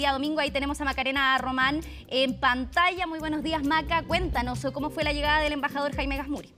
día domingo. Ahí tenemos a Macarena Román en pantalla. Muy buenos días, Maca. Cuéntanos cómo fue la llegada del embajador Jaime Gasmuri.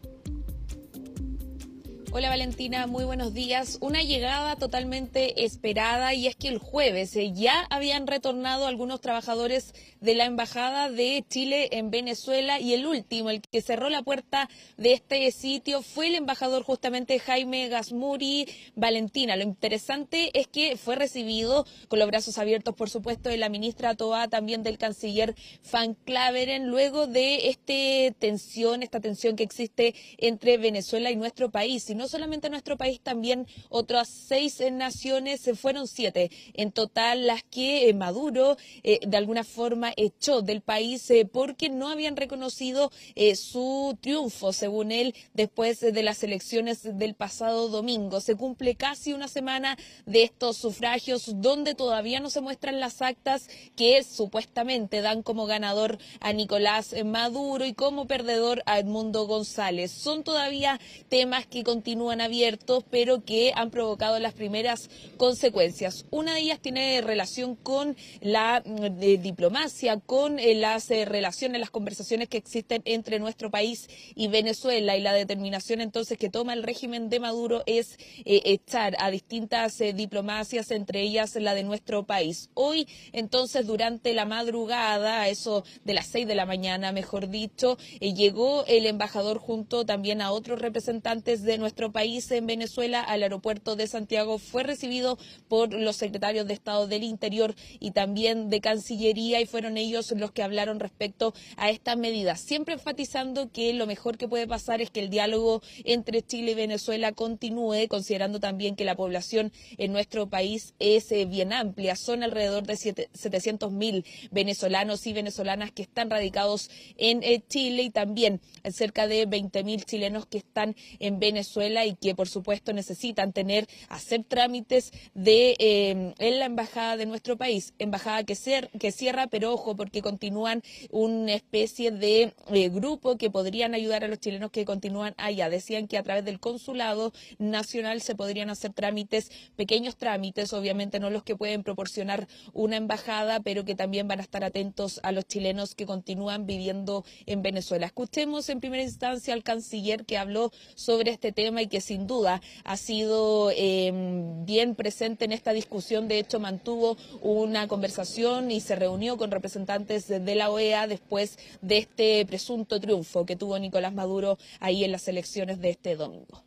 Hola Valentina, muy buenos días. Una llegada totalmente esperada y es que el jueves eh, ya habían retornado algunos trabajadores de la Embajada de Chile en Venezuela y el último, el que cerró la puerta de este sitio, fue el embajador justamente Jaime Gasmuri Valentina. Lo interesante es que fue recibido con los brazos abiertos, por supuesto, de la ministra Toa, también del canciller Van Claveren, luego de este tensión, esta tensión que existe entre Venezuela y nuestro país no solamente nuestro país, también otras seis naciones, eh, fueron siete en total las que eh, Maduro eh, de alguna forma echó del país porque no habían reconocido su triunfo, según él, después de las elecciones del pasado domingo. Se cumple casi una semana de estos sufragios donde todavía no se muestran las actas que supuestamente dan como ganador a Nicolás Maduro y como perdedor a Edmundo González. Son todavía temas que continúan continúan abiertos, pero que han provocado las primeras consecuencias. Una de ellas tiene relación con la mm, diplomacia, con eh, las eh, relaciones, las conversaciones que existen entre nuestro país y Venezuela y la determinación entonces que toma el régimen de Maduro es eh, echar a distintas diplomacias, entre ellas la de nuestro país. Hoy entonces durante la madrugada, eso de las seis de la mañana, mejor dicho, llegó el embajador junto también a otros representantes de nuestro país en Venezuela al aeropuerto de Santiago fue recibido por los secretarios de Estado del Interior y también de Cancillería y fueron ellos los que hablaron respecto a estas medidas, siempre enfatizando que lo mejor que puede pasar es que el diálogo entre Chile y Venezuela continúe, considerando también que la población en nuestro país es eh, bien amplia, son alrededor de 700 mil venezolanos y venezolanas que están radicados en eh, Chile y también cerca de 20.000 chilenos que están en Venezuela y que por supuesto necesitan tener, hacer trámites de em, en la embajada de nuestro país, embajada que, que cierra, pero ojo, porque continúan una especie de eh, grupo que podrían ayudar a los chilenos que continúan allá. Decían que a través del consulado nacional se podrían hacer trámites, pequeños trámites, obviamente no los que pueden proporcionar una embajada, pero que también van a estar atentos a los chilenos que continúan viviendo en Venezuela. Escuchemos en primera instancia al canciller que habló sobre este tema que sin duda ha sido em, bien presente en esta discusión. De hecho, mantuvo una conversación y se reunió con representantes de la OEA después de este presunto triunfo que tuvo Nicolás Maduro ahí en las elecciones de este domingo.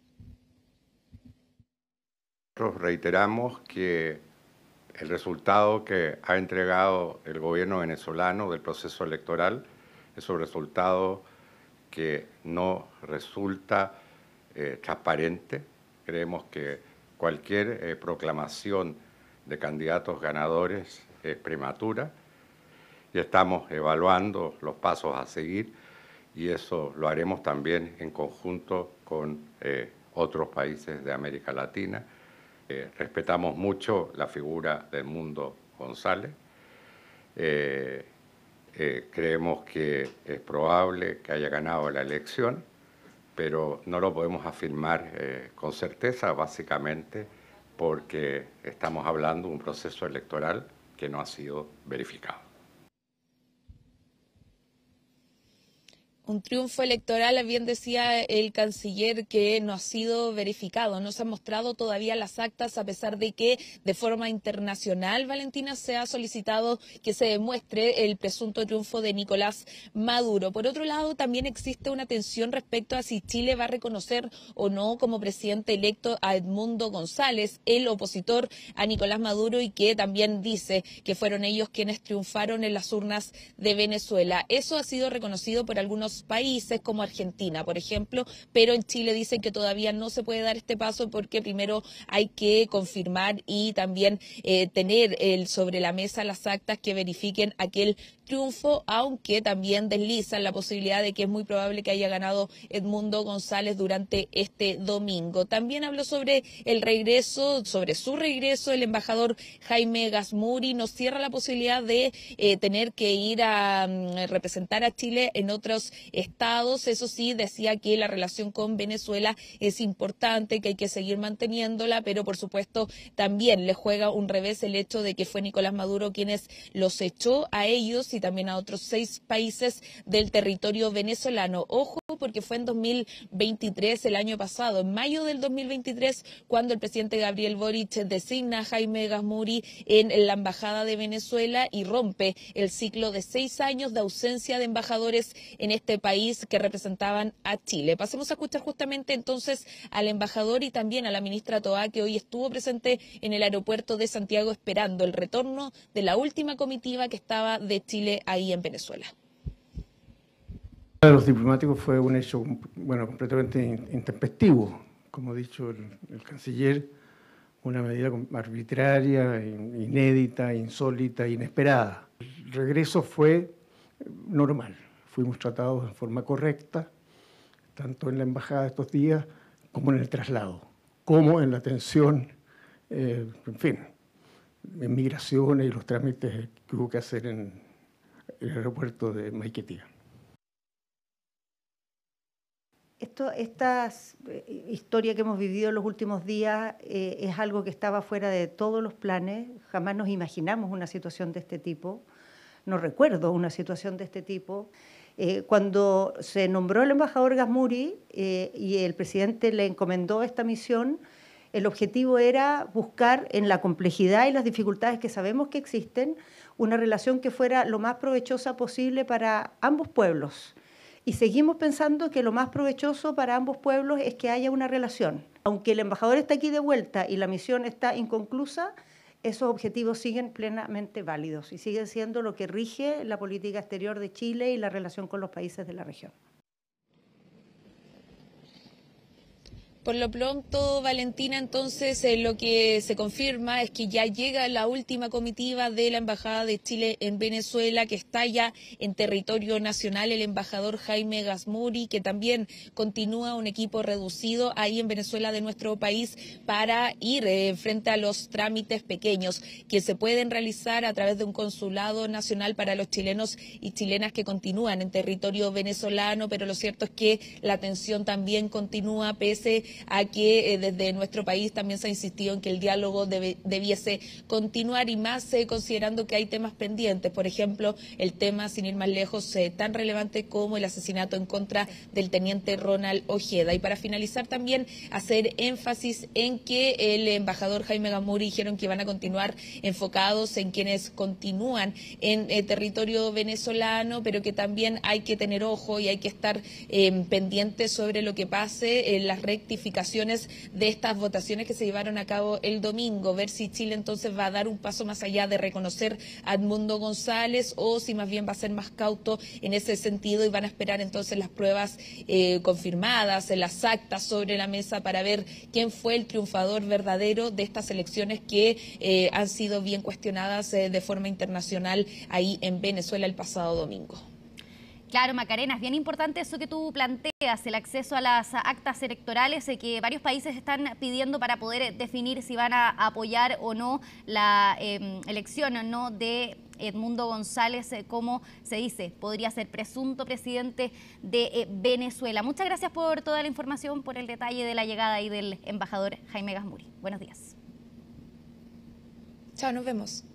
Nosotros reiteramos que el resultado que ha entregado el gobierno venezolano del proceso electoral es un resultado que no resulta eh, transparente. Creemos que cualquier eh, proclamación de candidatos ganadores es prematura y estamos evaluando los pasos a seguir y eso lo haremos también en conjunto con eh, otros países de América Latina. respetamos mucho la figura del mundo González. creemos que es probable que haya ganado la elección pero no lo podemos afirmar eh, con certeza, básicamente porque estamos hablando de un proceso electoral que no ha sido verificado. un triunfo electoral, bien decía el canciller, que no ha sido verificado, no se han mostrado todavía las actas, a pesar de que de forma internacional, Valentina, se ha solicitado que se demuestre el presunto triunfo de Nicolás Maduro. Por otro lado, también existe una tensión respecto a si Chile va a reconocer o no como presidente electo a Edmundo González, el opositor a Nicolás Maduro y que también dice que fueron ellos quienes triunfaron en las urnas de Venezuela. Eso ha sido reconocido por algunos países como Argentina, por ejemplo, pero en Chile dicen que todavía no se puede dar este paso porque primero hay que confirmar y también eh, tener el, sobre la mesa las actas que verifiquen aquel triunfo, aunque también deslizan la posibilidad de que es muy probable que haya ganado Edmundo González durante este domingo. También habló sobre el regreso, sobre su regreso, el embajador Jaime Gasmuri nos cierra la posibilidad de eh, tener que ir a mm, representar a Chile en otros estados. Eso sí, decía que la relación con Venezuela es importante, que hay que seguir manteniéndola, pero por supuesto también le juega un revés el hecho de que fue Nicolás Maduro quienes los echó a ellos y también a otros seis países del territorio venezolano. Ojo, porque fue en 2023, el año pasado, en mayo del 2023, cuando el presidente Gabriel Boric designa a Jaime Gasmuri en la Embajada de Venezuela y rompe el ciclo de seis años de ausencia de embajadores en este país que representaban a Chile. Pasemos a escuchar justamente entonces al embajador y también a la ministra Toá, que hoy estuvo presente en el aeropuerto de Santiago esperando el retorno de la última comitiva que estaba de Chile ahí en Venezuela. Para los diplomáticos fue un hecho bueno, completamente intempestivo, como ha dicho el, canciller, una medida arbitraria, inédita, insólita, inesperada. El regreso fue normal, fuimos tratados de forma correcta, tanto en la embajada estos días como en el traslado, como en la atención, eh, en fin, en migraciones y los trámites que hubo que hacer en, el aeropuerto de Maiquetía. Esto, esta eh, historia que hemos vivido en los últimos días eh, es algo que estaba fuera de todos los planes. Jamás nos imaginamos una situación de este tipo. No recuerdo una situación de este tipo. Eh, cuando se nombró el embajador Gasmuri y el presidente le encomendó esta misión, el objetivo era buscar en la complejidad y las dificultades que sabemos que existen una relación que fuera lo más provechosa posible para ambos pueblos. Y seguimos pensando que lo más provechoso para ambos pueblos es que haya una relación. Aunque el embajador está aquí de vuelta y la misión está inconclusa, esos objetivos siguen plenamente válidos y siguen siendo lo que rige la política exterior de Chile y la relación con los países de la región. Por lo pronto, Valentina, entonces eh, lo que se confirma es que ya llega la última comitiva de la Embajada de Chile en Venezuela, que está ya en territorio nacional, el embajador Jaime Gasmuri, que también continúa un equipo reducido ahí en Venezuela de nuestro país para ir eh, frente a los trámites pequeños que se pueden realizar a través de un consulado nacional para los chilenos y chilenas que continúan en territorio venezolano, pero lo cierto es que la tensión también continúa pese a que eh, desde nuestro país también se ha insistido en que el diálogo debiese continuar y más eh, considerando que hay temas pendientes, por ejemplo, el tema, sin ir más lejos, eh, tan relevante como el asesinato en contra del teniente Ronald Ojeda. Y para finalizar también hacer énfasis en que el embajador Jaime Gamuri dijeron que van a continuar enfocados en quienes continúan en territorio venezolano, pero que también hay que tener ojo y hay que estar pendientes sobre lo que pase en las rectificaciones de estas votaciones que se llevaron a cabo el domingo, ver si Chile entonces va a dar un paso más allá de reconocer a Edmundo González o si más bien va a ser más cauto en ese sentido y van a esperar entonces las pruebas eh, confirmadas, eh, las actas sobre la mesa para ver quién fue el triunfador verdadero de estas elecciones que eh, han sido bien cuestionadas eh, de forma internacional ahí en Venezuela el pasado domingo. Claro, Macarena, es bien importante eso que tú planteas, el acceso a las actas electorales eh, que varios países están pidiendo para poder eh, definir si van a apoyar o no la em, elección o no de Edmundo González, eh, como se dice, podría ser presunto presidente de Venezuela. Muchas gracias por toda la información, por el detalle de la llegada y del embajador Jaime Gasmuri. Buenos días. Chao, nos vemos.